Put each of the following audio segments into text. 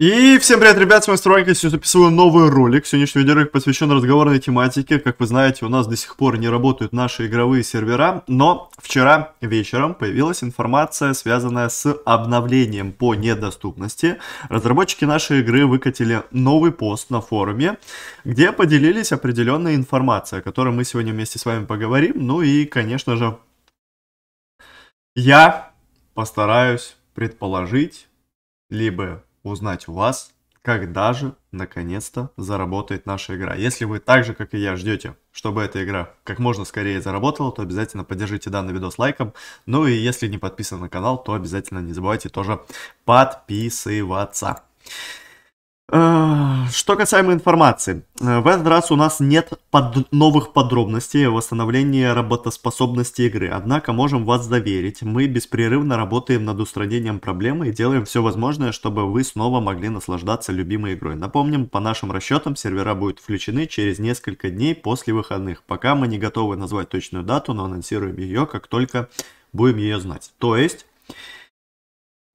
И всем привет, ребят, с вами Стронька, сегодня записываю новый ролик. Сегодняшний видеоролик посвящен разговорной тематике. Как вы знаете, у нас до сих пор не работают наши игровые сервера, но вчера вечером появилась информация, связанная с обновлением по недоступности. Разработчики нашей игры выкатили новый пост на форуме, где поделились определенной информацией, о которой мы сегодня вместе с вами поговорим. Ну и, конечно же, я постараюсь предположить, либо узнать у вас, когда же наконец-то заработает наша игра. Если вы так же, как и я, ждете, чтобы эта игра как можно скорее заработала, то обязательно поддержите данный видос лайком. Ну и если не подписан на канал, то обязательно не забывайте тоже подписываться. Э, что касаемо информации, э, в этот раз у нас нет под новых подробностей о восстановлении работоспособности игры, однако можем вас заверить, мы беспрерывно работаем над устранением проблемы и делаем все возможное, чтобы вы снова могли наслаждаться любимой игрой. Напомним, по нашим расчетам сервера будут включены через несколько дней после выходных, пока мы не готовы назвать точную дату, но анонсируем ее, как только будем ее знать. То есть...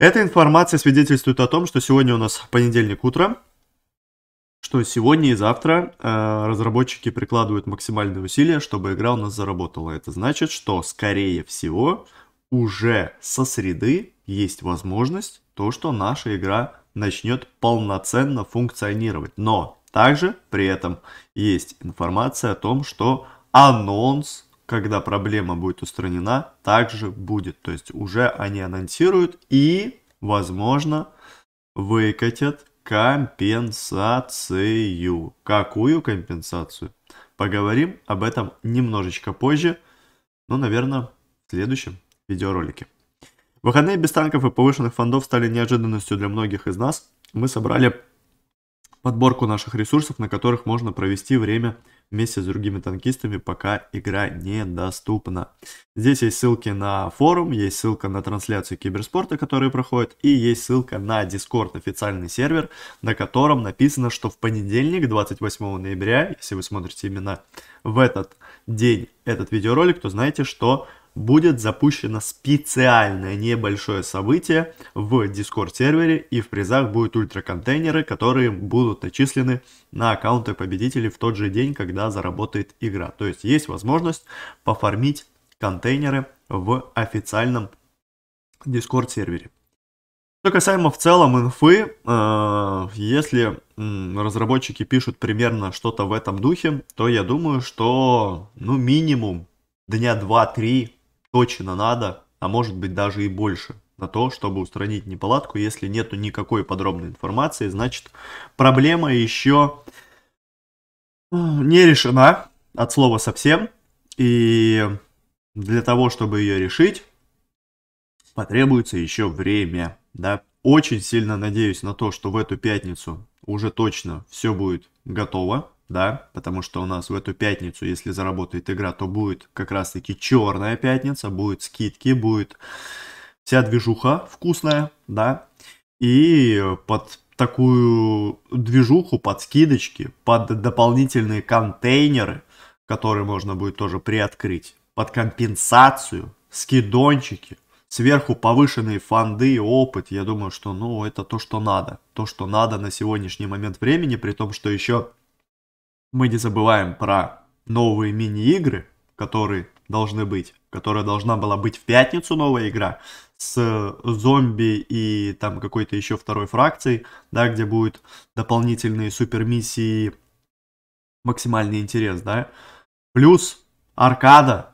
Эта информация свидетельствует о том, что сегодня у нас понедельник утро, что сегодня и завтра э, разработчики прикладывают максимальные усилия, чтобы игра у нас заработала. Это значит, что, скорее всего, уже со среды есть возможность то, что наша игра начнет полноценно функционировать. Но также при этом есть информация о том, что анонс когда проблема будет устранена, также будет. То есть уже они анонсируют и, возможно, выкатят компенсацию. Какую компенсацию? Поговорим об этом немножечко позже, но, наверное, в следующем видеоролике. Выходные без танков и повышенных фондов стали неожиданностью для многих из нас. Мы собрали подборку наших ресурсов, на которых можно провести время вместе с другими танкистами, пока игра недоступна. Здесь есть ссылки на форум, есть ссылка на трансляцию киберспорта, которая проходит, и есть ссылка на Discord, официальный сервер, на котором написано, что в понедельник, 28 ноября, если вы смотрите именно в этот день этот видеоролик, то знаете, что будет запущено специальное небольшое событие в Discord сервере и в призах будут ультраконтейнеры, которые будут начислены на аккаунты победителей в тот же день, когда заработает игра. То есть есть возможность пофармить контейнеры в официальном Discord сервере. Что касаемо в целом инфы, э, если разработчики пишут примерно что-то в этом духе, то я думаю, что ну минимум дня 2-3 точно надо, а может быть даже и больше, на то, чтобы устранить неполадку. Если нету никакой подробной информации, значит проблема еще э, не решена от слова совсем. И для того, чтобы ее решить, потребуется еще время. Да? Очень сильно надеюсь на то, что в эту пятницу уже точно все будет готово да, потому что у нас в эту пятницу, если заработает игра, то будет как раз-таки черная пятница, будет скидки, будет вся движуха вкусная, да, и под такую движуху, под скидочки, под дополнительные контейнеры, которые можно будет тоже приоткрыть, под компенсацию, скидончики, сверху повышенные фонды и опыт, я думаю, что ну это то, что надо. То, что надо на сегодняшний момент времени, при том, что еще мы не забываем про новые мини-игры, которые должны быть, которая должна была быть в пятницу новая игра с зомби и там какой-то еще второй фракцией, да, где будут дополнительные супермиссии, максимальный интерес, да. Плюс аркада,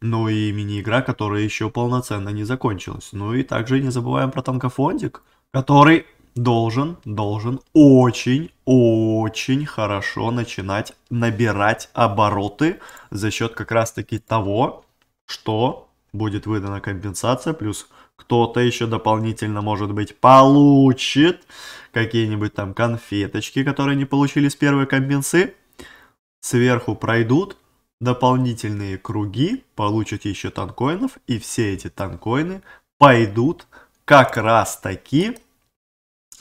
ну и мини-игра, которая еще полноценно не закончилась. Ну и также не забываем про танкофондик, который должен, должен очень, очень хорошо начинать набирать обороты за счет как раз-таки того, что будет выдана компенсация, плюс кто-то еще дополнительно, может быть, получит какие-нибудь там конфеточки, которые не получили с первой компенсы. Сверху пройдут дополнительные круги, получат еще танкоинов, и все эти танкоины пойдут как раз таки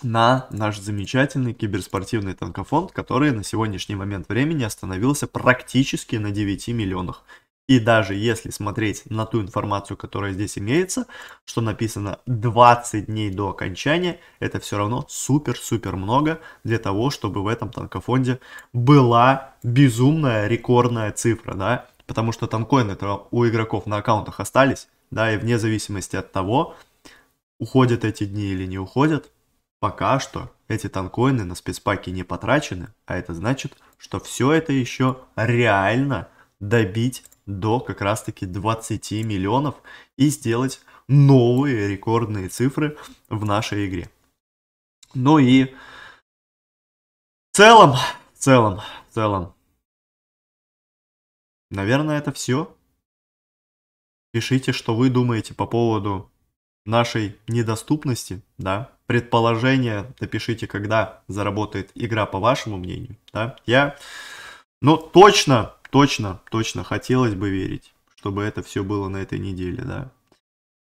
на наш замечательный киберспортивный танкофонд, который на сегодняшний момент времени остановился практически на 9 миллионах. И даже если смотреть на ту информацию, которая здесь имеется, что написано 20 дней до окончания, это все равно супер-супер много для того, чтобы в этом танкофонде была безумная рекордная цифра, да, потому что танкоины у игроков на аккаунтах остались, да, и вне зависимости от того, уходят эти дни или не уходят, Пока что эти танкоины на спецпаки не потрачены, а это значит, что все это еще реально добить до как раз таки 20 миллионов и сделать новые рекордные цифры в нашей игре. Ну и в целом, в целом, в целом, наверное, это все. Пишите, что вы думаете по поводу нашей недоступности, да, предположение, напишите, когда заработает игра, по вашему мнению, да, я, ну, точно, точно, точно хотелось бы верить, чтобы это все было на этой неделе, да,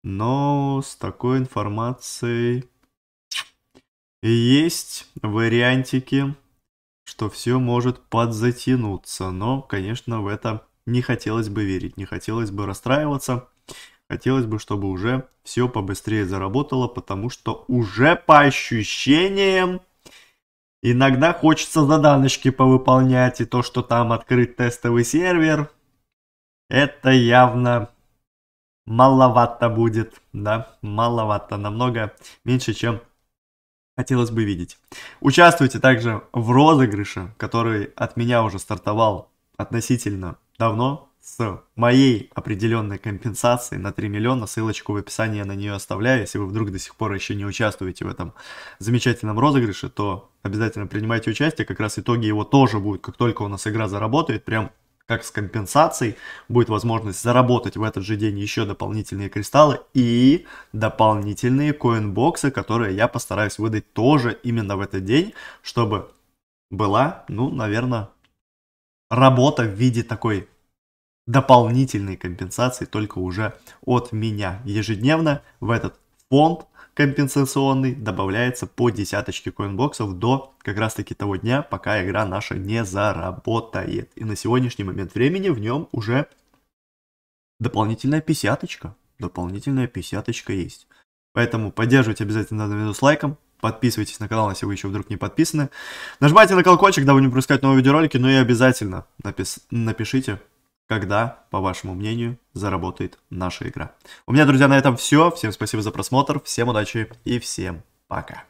но с такой информацией есть вариантики, что все может подзатянуться, но, конечно, в это не хотелось бы верить, не хотелось бы расстраиваться. Хотелось бы, чтобы уже все побыстрее заработало, потому что уже по ощущениям иногда хочется заданочки повыполнять, и то, что там открыт тестовый сервер, это явно маловато будет, да, маловато, намного меньше, чем хотелось бы видеть. Участвуйте также в розыгрыше, который от меня уже стартовал относительно давно, с моей определенной компенсацией на 3 миллиона. Ссылочку в описании я на нее оставляю. Если вы вдруг до сих пор еще не участвуете в этом замечательном розыгрыше, то обязательно принимайте участие. Как раз итоги его тоже будут, как только у нас игра заработает, прям как с компенсацией, будет возможность заработать в этот же день еще дополнительные кристаллы и дополнительные коинбоксы, которые я постараюсь выдать тоже именно в этот день, чтобы была, ну, наверное, работа в виде такой дополнительные компенсации только уже от меня. Ежедневно в этот фонд компенсационный добавляется по десяточке коинбоксов до как раз таки того дня, пока игра наша не заработает. И на сегодняшний момент времени в нем уже дополнительная писяточка. Дополнительная писяточка есть. Поэтому поддерживайте обязательно данный с лайком, подписывайтесь на канал, если вы еще вдруг не подписаны. Нажимайте на колокольчик, дабы не пропускать новые видеоролики, ну и обязательно напис... напишите когда, по вашему мнению, заработает наша игра. У меня, друзья, на этом все. Всем спасибо за просмотр, всем удачи и всем пока.